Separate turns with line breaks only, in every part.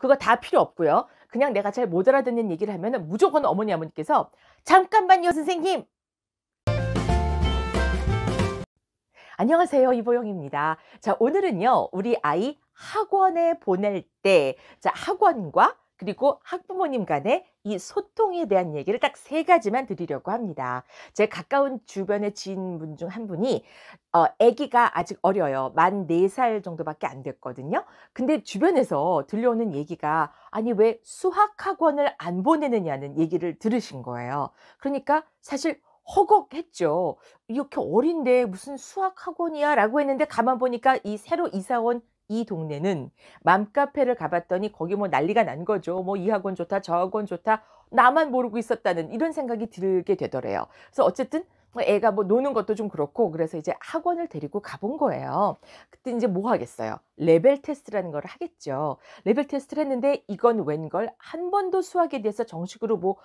그거 다 필요 없고요. 그냥 내가 잘 못 알아듣는 얘기를 하면 무조건 어머니 아버님께서 잠깐만요 선생님 안녕하세요 이보영입니다 자 오늘은요 우리 아이 학원에 보낼 때 자 학원과 그리고 학부모님 간의 이 소통에 대한 얘기를 딱 세 가지만 드리려고 합니다. 제 가까운 주변의 지인분 중 한 분이 어, 아기가 아직 어려요. 만4살 정도밖에 안 됐거든요. 근데 주변에서 들려오는 얘기가 아니 왜 수학학원을 안 보내느냐는 얘기를 들으신 거예요. 그러니까 사실 허걱했죠. 이렇게 어린데 무슨 수학학원이야 라고 했는데 가만 보니까 이 새로 이사 온이 동네는 맘카페를 가봤더니 거기 뭐 난리가 난 거죠. 뭐 이 학원 좋다, 저 학원 좋다. 나만 모르고 있었다는 이런 생각이 들게 되더래요. 그래서 어쨌든 뭐 애가 뭐 노는 것도 좀 그렇고 그래서 이제 학원을 데리고 가본 거예요. 그때 이제 뭐 하겠어요? 레벨 테스트라는 걸 하겠죠. 레벨 테스트를 했는데 이건 웬걸 한 번도 수학에 대해서 정식으로 뭐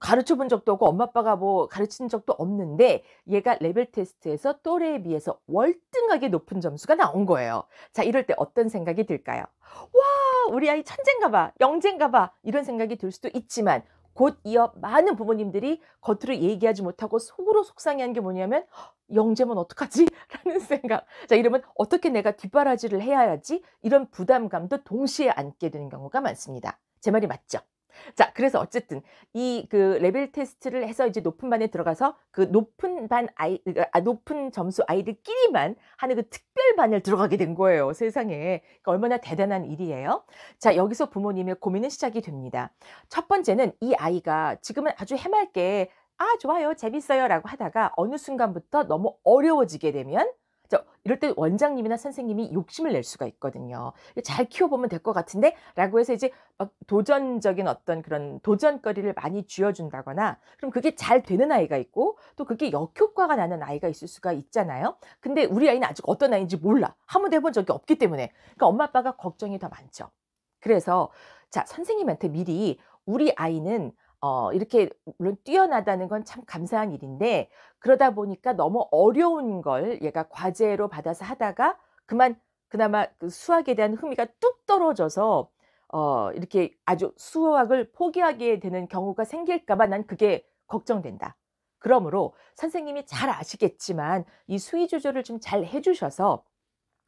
가르쳐 본 적도 없고 엄마 아빠가 뭐 가르친 적도 없는데 얘가 레벨 테스트에서 또래에 비해서 월등하게 높은 점수가 나온 거예요. 자, 이럴 때 어떤 생각이 들까요? 와, 우리 아이 천재인가 봐. 영재인가 봐. 이런 생각이 들 수도 있지만 곧 이어 많은 부모님들이 겉으로 얘기하지 못하고 속으로 속상해한게 뭐냐면 영재면 어떡하지? 라는 생각. 자 이러면 어떻게 내가 뒷바라지를 해야 하지? 이런 부담감도 동시에 안게 되는 경우가 많습니다. 제 말이 맞죠? 자, 그래서 어쨌든 이 그 레벨 테스트를 해서 이제 높은 반에 들어가서 그 높은 반 아이, 그러니까 아, 높은 점수 아이들끼리만 하는 그 특별 반을 들어가게 된 거예요. 세상에. 그러니까 얼마나 대단한 일이에요. 자, 여기서 부모님의 고민은 시작이 됩니다. 첫 번째는 이 아이가 지금은 아주 해맑게 아, 좋아요. 재밌어요. 라고 하다가 어느 순간부터 너무 어려워지게 되면 이럴 때 원장님이나 선생님이 욕심을 낼 수가 있거든요. 잘 키워보면 될 것 같은데? 라고 해서 이제 막 도전적인 어떤 그런 도전거리를 많이 쥐어준다거나 그럼 그게 잘 되는 아이가 있고 또 그게 역효과가 나는 아이가 있을 수가 있잖아요. 근데 우리 아이는 아직 어떤 아이인지 몰라. 한 번도 해본 적이 없기 때문에. 그러니까 엄마 아빠가 걱정이 더 많죠. 그래서 자, 선생님한테 미리 우리 아이는 어, 이렇게 물론 뛰어나다는 건 참 감사한 일인데 그러다 보니까 너무 어려운 걸 얘가 과제로 받아서 하다가 그만 그나마 그 수학에 대한 흥미가 뚝 떨어져서 어, 이렇게 아주 수학을 포기하게 되는 경우가 생길까봐 난 그게 걱정된다. 그러므로 선생님이 잘 아시겠지만 이 수위 조절을 좀 잘 해주셔서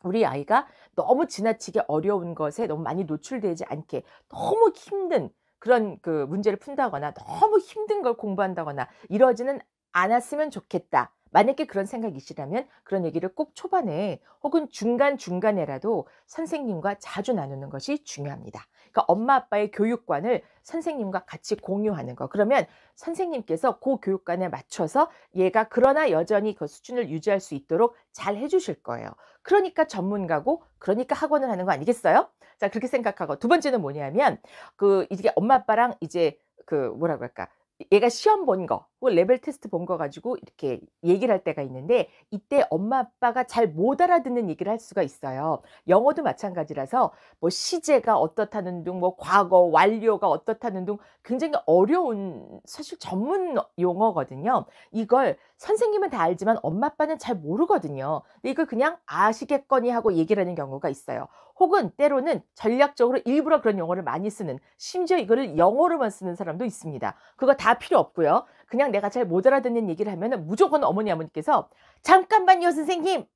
우리 아이가 너무 지나치게 어려운 것에 너무 많이 노출되지 않게 너무 힘든 그런 그 문제를 푼다거나 너무 힘든 걸 공부한다거나 이러지는 않았으면 좋겠다. 만약에 그런 생각이시라면 그런 얘기를 꼭 초반에 혹은 중간중간에라도 선생님과 자주 나누는 것이 중요합니다. 그러니까 엄마 아빠의 교육관을 선생님과 같이 공유하는 거. 그러면 선생님께서 그 교육관에 맞춰서 얘가 그러나 여전히 그 수준을 유지할 수 있도록 잘 해주실 거예요. 그러니까 전문가고 그러니까 학원을 하는 거 아니겠어요? 자, 그렇게 생각하고 두 번째는 뭐냐면 그 이게 엄마 아빠랑 이제 그 뭐라고 할까? 얘가 시험 본 거. 그 레벨 테스트 본 거 가지고 이렇게 얘기를 할 때가 있는데 이때 엄마 아빠가 잘 못 알아듣는 얘기를 할 수가 있어요. 영어도 마찬가지라서 뭐 시제가 어떻다는 둥, 뭐 과거 완료가 어떻다는 둥 굉장히 어려운 사실 전문 용어거든요. 이걸 선생님은 다 알지만 엄마 아빠는 잘 모르거든요. 근데 이걸 그냥 아시겠거니 하고 얘기를 하는 경우가 있어요. 혹은 때로는 전략적으로 일부러 그런 용어를 많이 쓰는 심지어 이거를 영어로만 쓰는 사람도 있습니다. 그거 다 필요 없고요. 그냥 내가 잘 못 알아듣는 얘기를 하면 무조건 어머니 아버님께서 잠깐만요 선생님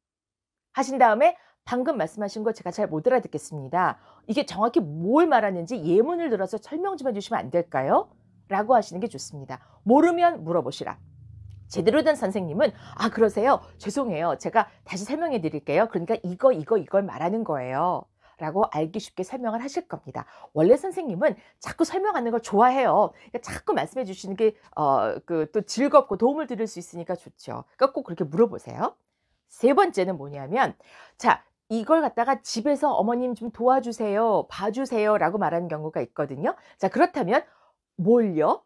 하신 다음에 방금 말씀하신 거 제가 잘 못 알아듣겠습니다. 이게 정확히 뭘 말하는지 예문을 들어서 설명 좀 해주시면 안 될까요? 라고 하시는 게 좋습니다. 모르면 물어보시라. 제대로 된 선생님은 아 그러세요 죄송해요 제가 다시 설명해 드릴게요 그러니까 이거 이거 이걸 말하는 거예요 라고 알기 쉽게 설명을 하실 겁니다. 원래 선생님은 자꾸 설명하는 걸 좋아해요. 그러니까 자꾸 말씀해 주시는 게, 어, 그, 또 즐겁고 도움을 드릴 수 있으니까 좋죠. 그러니까 꼭 그렇게 물어보세요. 세 번째는 뭐냐면, 자, 이걸 갖다가 집에서 어머님 좀 도와주세요, 봐주세요 라고 말하는 경우가 있거든요. 자, 그렇다면, 뭘요?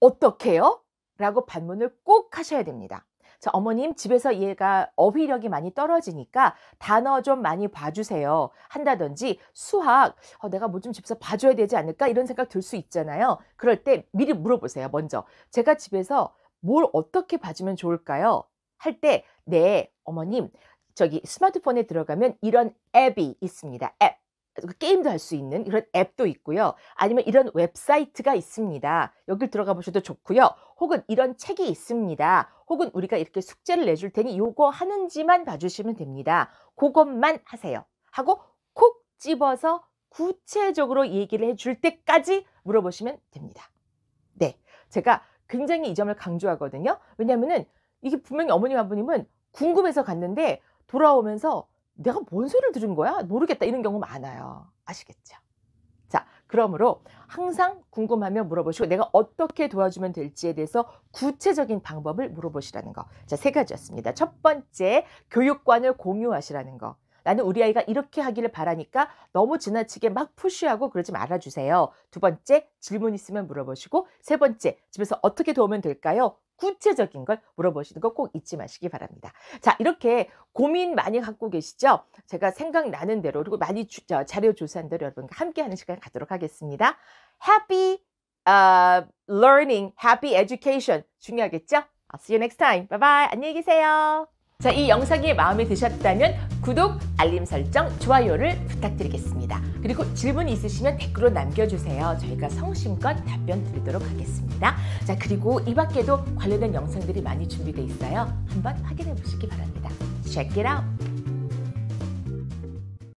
어떻게요? 라고 반문을 꼭 하셔야 됩니다. 자, 어머님 집에서 얘가 어휘력이 많이 떨어지니까 단어 좀 많이 봐주세요. 한다든지 수학 어, 내가 뭐 좀 집에서 봐줘야 되지 않을까 이런 생각 들 수 있잖아요. 그럴 때 미리 물어보세요. 먼저 제가 집에서 뭘 어떻게 봐주면 좋을까요? 할 때 네 어머님 저기 스마트폰에 들어가면 이런 앱이 있습니다. 앱 게임도 할 수 있는 이런 앱도 있고요. 아니면 이런 웹사이트가 있습니다. 여길 들어가 보셔도 좋고요. 혹은 이런 책이 있습니다. 혹은 우리가 이렇게 숙제를 내줄 테니 요거 하는지만 봐주시면 됩니다. 그것만 하세요. 하고 콕 집어서 구체적으로 얘기를 해줄 때까지 물어보시면 됩니다. 네. 제가 굉장히 이 점을 강조하거든요. 왜냐면은 이게 분명히 어머님 아버님은 궁금해서 갔는데 돌아오면서 내가 뭔 소리를 들은 거야? 모르겠다. 이런 경우 많아요. 아시겠죠? 그러므로 항상 궁금하면 물어보시고 내가 어떻게 도와주면 될지에 대해서 구체적인 방법을 물어보시라는 거. 자, 세 가지였습니다. 첫 번째, 교육관을 공유하시라는 거. 나는 우리 아이가 이렇게 하기를 바라니까 너무 지나치게 막푸쉬하고 그러지 말아주세요. 두 번째, 질문 있으면 물어보시고 세 번째, 집에서 어떻게 도우면 될까요? 구체적인 걸 물어보시는 거 꼭 잊지 마시기 바랍니다. 자, 이렇게 고민 많이 갖고 계시죠? 제가 생각나는 대로 그리고 많이 주, 저, 자료 조사한 대로 여러분과 함께 하는 시간 갖도록 하겠습니다. Happy uh, learning, happy education 중요하겠죠? I'll see you next time. Bye bye. 안녕히 계세요. 자, 이 영상이 마음에 드셨다면 구독, 알림 설정, 좋아요를 부탁드리겠습니다. 그리고 질문이 있으시면 댓글로 남겨주세요. 저희가 성심껏 답변 드리도록 하겠습니다. 자 그리고 이 밖에도 관련된 영상들이 많이 준비되어 있어요. 한번 확인해 보시기 바랍니다. Check it out!